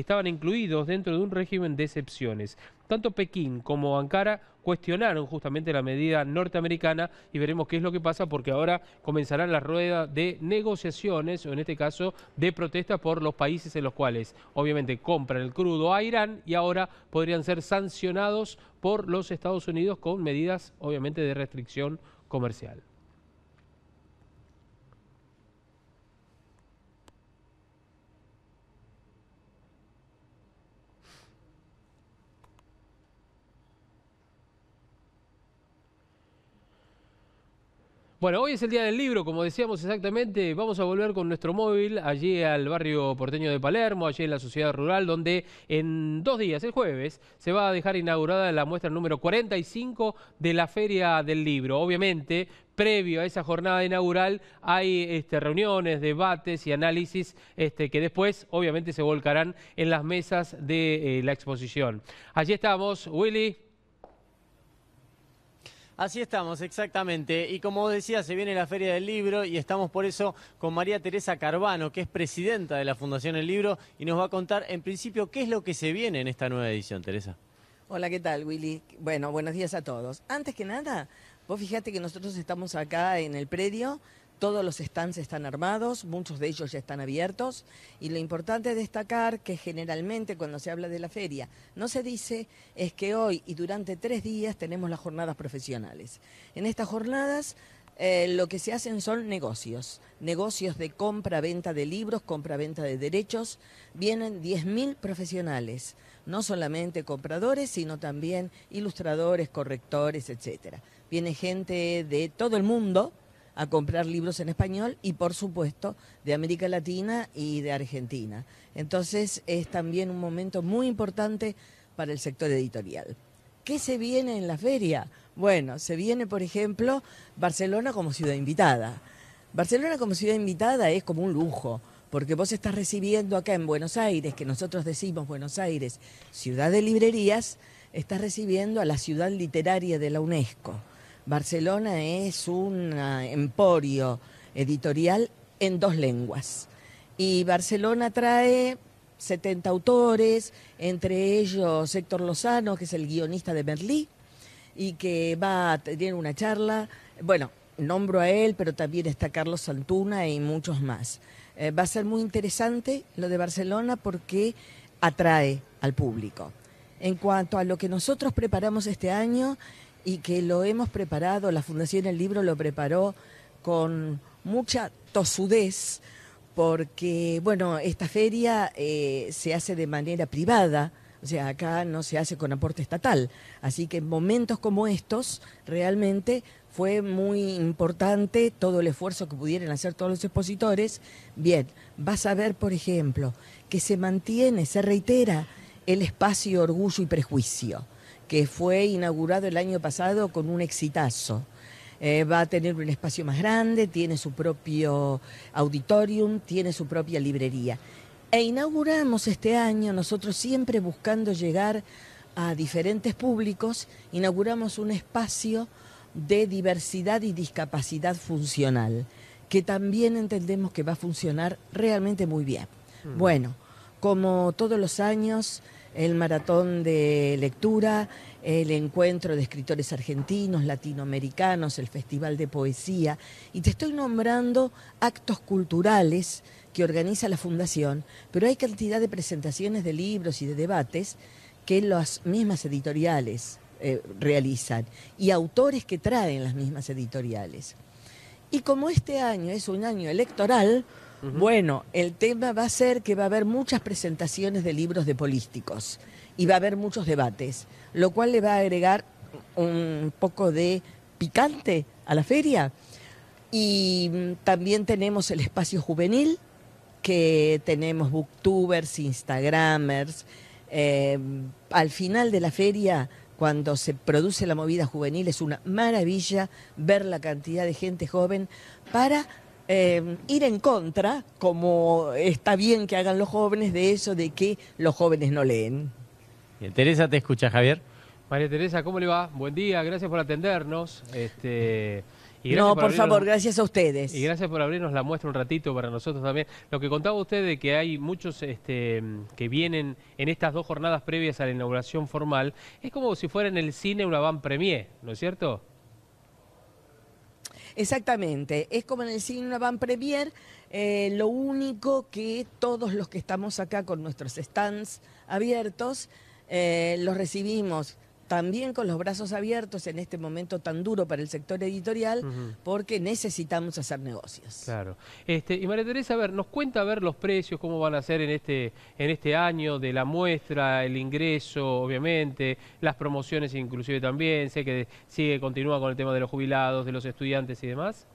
estaban incluidos dentro de un régimen de excepciones. Tanto Pekín como Ankara cuestionaron justamente la medida norteamericana y veremos qué es lo que pasa porque ahora comenzarán la rueda de negociaciones o en este caso de protesta por los países en los cuales obviamente compran el crudo a Irán y ahora podrían ser sancionados por los Estados Unidos con medidas obviamente de restricción comercial. Bueno, hoy es el día del libro, como decíamos exactamente, vamos a volver con nuestro móvil allí al barrio porteño de Palermo, allí en la sociedad rural, donde en dos días, el jueves, se va a dejar inaugurada la muestra número 45 de la Feria del Libro. Obviamente, previo a esa jornada inaugural hay este, reuniones, debates y análisis este, que después obviamente se volcarán en las mesas de eh, la exposición. Allí estamos, Willy. Así estamos, exactamente. Y como decía, se viene la Feria del Libro y estamos por eso con María Teresa Carvano, que es presidenta de la Fundación El Libro, y nos va a contar en principio qué es lo que se viene en esta nueva edición, Teresa. Hola, ¿qué tal, Willy? Bueno, buenos días a todos. Antes que nada, vos fijate que nosotros estamos acá en el predio todos los stands están armados, muchos de ellos ya están abiertos y lo importante es destacar que generalmente cuando se habla de la feria no se dice es que hoy y durante tres días tenemos las jornadas profesionales. En estas jornadas eh, lo que se hacen son negocios, negocios de compra-venta de libros, compra-venta de derechos. Vienen 10.000 profesionales, no solamente compradores, sino también ilustradores, correctores, etc. Viene gente de todo el mundo a comprar libros en español y por supuesto de América Latina y de Argentina. Entonces es también un momento muy importante para el sector editorial. ¿Qué se viene en la feria? Bueno, se viene, por ejemplo, Barcelona como ciudad invitada. Barcelona como ciudad invitada es como un lujo, porque vos estás recibiendo acá en Buenos Aires, que nosotros decimos Buenos Aires, ciudad de librerías, estás recibiendo a la ciudad literaria de la UNESCO. Barcelona es un ah, emporio editorial en dos lenguas. Y Barcelona trae 70 autores, entre ellos Héctor Lozano, que es el guionista de Berlín y que va a tener una charla. Bueno, nombro a él, pero también está Carlos Santuna y muchos más. Eh, va a ser muy interesante lo de Barcelona porque atrae al público. En cuanto a lo que nosotros preparamos este año, y que lo hemos preparado, la Fundación El Libro lo preparó con mucha tosudez, porque, bueno, esta feria eh, se hace de manera privada, o sea, acá no se hace con aporte estatal. Así que en momentos como estos, realmente fue muy importante todo el esfuerzo que pudieran hacer todos los expositores. Bien, vas a ver, por ejemplo, que se mantiene, se reitera el espacio orgullo y prejuicio que fue inaugurado el año pasado con un exitazo. Eh, va a tener un espacio más grande, tiene su propio auditorium, tiene su propia librería. E inauguramos este año, nosotros siempre buscando llegar a diferentes públicos, inauguramos un espacio de diversidad y discapacidad funcional, que también entendemos que va a funcionar realmente muy bien. Mm. Bueno, como todos los años, el maratón de lectura, el encuentro de escritores argentinos, latinoamericanos, el festival de poesía, y te estoy nombrando actos culturales que organiza la fundación, pero hay cantidad de presentaciones de libros y de debates que las mismas editoriales eh, realizan y autores que traen las mismas editoriales. Y como este año es un año electoral, bueno, el tema va a ser que va a haber muchas presentaciones de libros de políticos y va a haber muchos debates, lo cual le va a agregar un poco de picante a la feria. Y mm, también tenemos el espacio juvenil, que tenemos booktubers, instagramers. Em, al final de la feria, cuando se produce la movida juvenil, es una maravilla ver la cantidad de gente joven para Em, ir en contra, como está bien que hagan los jóvenes, de eso de que los jóvenes no leen. Teresa, te escucha, Javier. María Teresa, ¿cómo le va? Buen día, gracias por atendernos. Este, y no, por, favor, gracias a ustedes. Y gracias por abrirnos la muestra un ratito para nosotros también. Lo que contaba usted de que hay muchos este, que vienen en estas dos jornadas previas a la inauguración formal, es como si fuera en el cine una van premier, ¿no es cierto? Exactamente, es como en el cine una van premier, eh, lo único que todos los que estamos acá con nuestros stands abiertos, eh, los recibimos también con los brazos abiertos en este momento tan duro para el sector editorial, porque necesitamos hacer negocios. Claro. Este, y María Teresa, a ver, nos cuenta a ver los precios, cómo van a ser en este, en este año de la muestra, el ingreso, obviamente, las promociones inclusive también, sé que sigue, continúa con el tema de los jubilados, de los estudiantes y demás.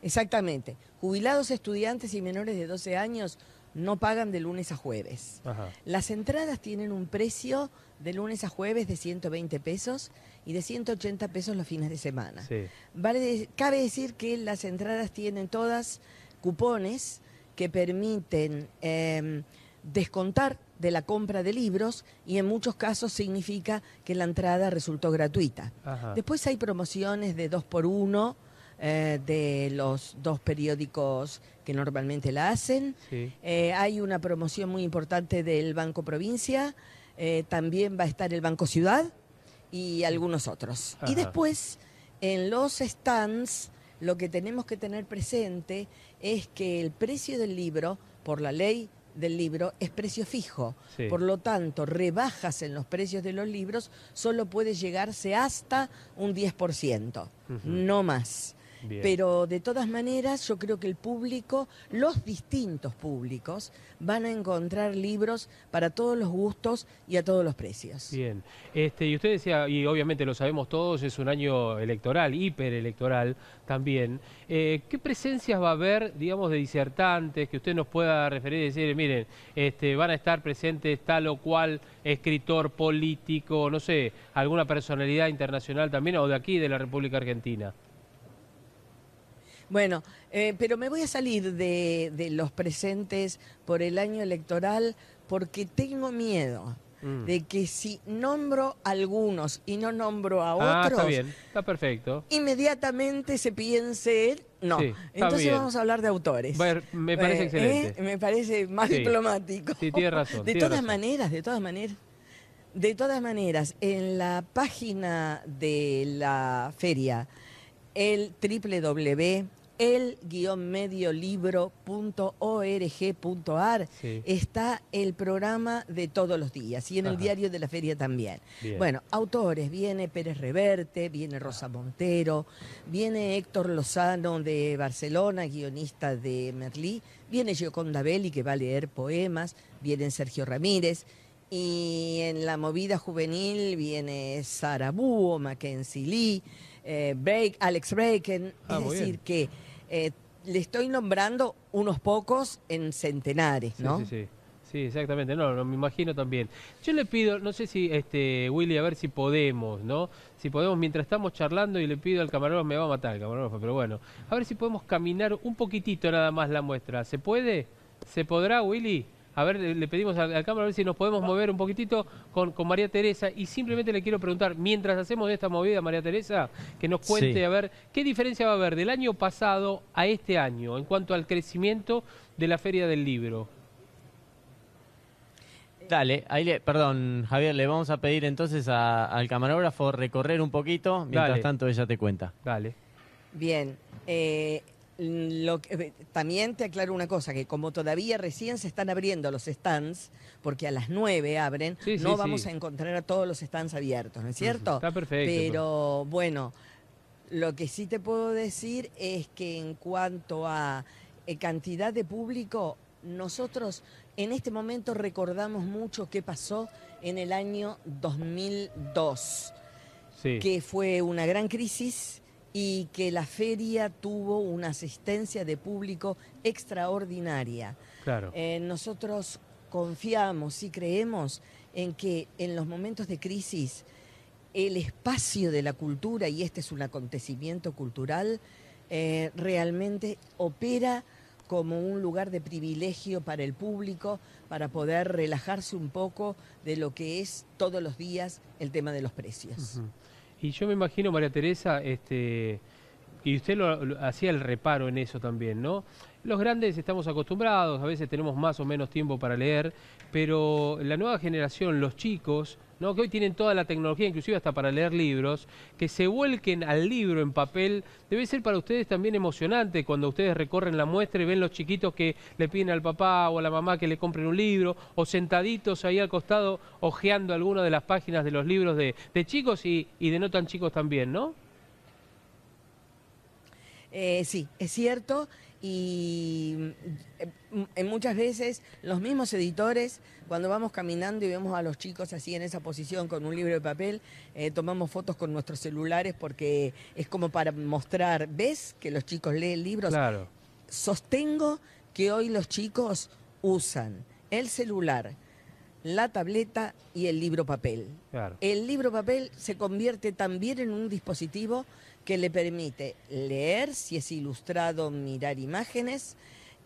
Exactamente. Jubilados, estudiantes y menores de 12 años no pagan de lunes a jueves. Las entradas tienen un precio de lunes a jueves de 120 pesos y de 180 pesos los fines de semana. Vale, cabe decir que las entradas tienen todas cupones que permiten em, descontar de la compra de libros y en muchos casos significa que la entrada resultó gratuita. Después hay promociones de dos por uno, eh, de los dos periódicos que normalmente la hacen. Eh, hay una promoción muy importante del Banco Provincia, eh, también va a estar el Banco Ciudad y algunos otros. Y después, en los stands, lo que tenemos que tener presente es que el precio del libro, por la ley del libro es precio fijo. Por lo tanto, rebajas en los precios de los libros solo puede llegarse hasta un 10%, no más. Pero de todas maneras yo creo que el público, los distintos públicos, van a encontrar libros para todos los gustos y a todos los precios. Bien, este, y usted decía, y obviamente lo sabemos todos, es un año electoral, hiperelectoral también. Eh, ¿Qué presencias va a haber, digamos, de disertantes que usted nos pueda referir y decir, miren, este, van a estar presentes tal o cual escritor político, no sé, alguna personalidad internacional también o de aquí, de la República Argentina? Bueno, eh, pero me voy a salir de, los presentes por el año electoral porque tengo miedo mm. de que si nombro a algunos y no nombro a otros, ah, está bien, está perfecto. Inmediatamente se piense no. Entonces vamos a hablar de autores. me parece eh, eh, excelente. me parece más diplomático. Sí, tiene razón. De todas maneras, de todas maneras. De todas maneras, en la página de la feria, el www el-mediolibro.org.ar está el programa de todos los días y en el diario de la feria también. Bueno, autores, viene Pérez Reverte, viene Rosa Montero, viene Héctor Lozano de Barcelona, guionista de Merlí, viene Gioconda Belli que va a leer poemas, viene Sergio Ramírez. Y en la movida juvenil viene Sara Buo, Mackenzie Lee, eh, break, Alex Breaken. Ah, es decir, que eh, le estoy nombrando unos pocos en centenares, ¿no? Sí, sí, sí. exactamente, no, me imagino también. Yo le pido, no sé si, este, Willy, a ver si podemos, ¿no? Si podemos, mientras estamos charlando y le pido al camarógrafo, me va a matar el camarógrafo, pero bueno, a ver si podemos caminar un poquitito nada más la muestra. ¿Se puede? ¿Se podrá, Willy? A ver, le pedimos al cámara a ver si nos podemos mover un poquitito con, María Teresa y simplemente le quiero preguntar, mientras hacemos esta movida, María Teresa, que nos cuente, a ver, ¿qué diferencia va a haber del año pasado a este año en cuanto al crecimiento de la Feria del Libro? Dale, ahí le, perdón, Javier, le vamos a pedir entonces al camarógrafo recorrer un poquito, mientras tanto ella te cuenta. Dale. Bien, eh, Mm, lo que, eh, también te aclaro una cosa, que como todavía recién se están abriendo los stands, porque a las 9 abren, no vamos a encontrar a todos los stands abiertos, ¿no es cierto? Está perfecto. Pero bueno, lo que sí te puedo decir es que en cuanto a eh, cantidad de público, nosotros en este momento recordamos mucho qué pasó en el año 2002, que fue una gran crisis y que la feria tuvo una asistencia de público extraordinaria. Claro. Eh, nosotros confiamos y creemos en que en los momentos de crisis el espacio de la cultura, y este es un acontecimiento cultural, eh, realmente opera como un lugar de privilegio para el público, para poder relajarse un poco de lo que es todos los días el tema de los precios. Y yo me imagino, María Teresa, este, y usted lo, hacía el reparo en eso también, ¿no? Los grandes estamos acostumbrados, a veces tenemos más o menos tiempo para leer, pero la nueva generación, los chicos, ¿no? que hoy tienen toda la tecnología, inclusive hasta para leer libros, que se vuelquen al libro en papel, debe ser para ustedes también emocionante cuando ustedes recorren la muestra y ven los chiquitos que le piden al papá o a la mamá que le compren un libro, o sentaditos ahí al costado hojeando alguna de las páginas de los libros de, chicos y, y de no tan chicos también, ¿no? Eh, sí, es cierto. Y mm, eh, muchas veces los mismos editores, cuando vamos caminando y vemos a los chicos así en esa posición con un libro de papel, eh, tomamos fotos con nuestros celulares porque es como para mostrar, ¿ves que los chicos leen libros? Claro. Sostengo que hoy los chicos usan el celular la tableta y el libro papel. El libro papel se convierte también en un dispositivo que le permite leer, si es ilustrado, mirar imágenes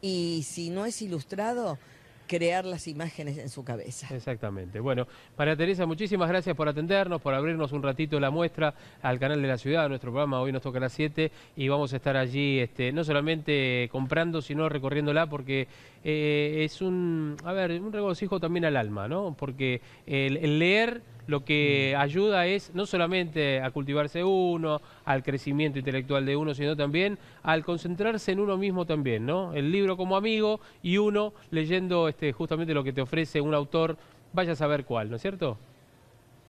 y si no es ilustrado, crear las imágenes en su cabeza. Exactamente. Bueno, María Teresa, muchísimas gracias por atendernos, por abrirnos un ratito la muestra al canal de la ciudad, a nuestro programa. Hoy nos toca a las 7 y vamos a estar allí este, no solamente comprando, sino recorriéndola porque eh, es un, a ver, un regocijo también al alma, ¿no? Porque el leer lo que mm. ayuda es no solamente a cultivarse uno, al crecimiento intelectual de uno, sino también al concentrarse en uno mismo también, ¿no? El libro como amigo y uno leyendo este, justamente lo que te ofrece un autor, vaya a saber cuál, ¿no es cierto?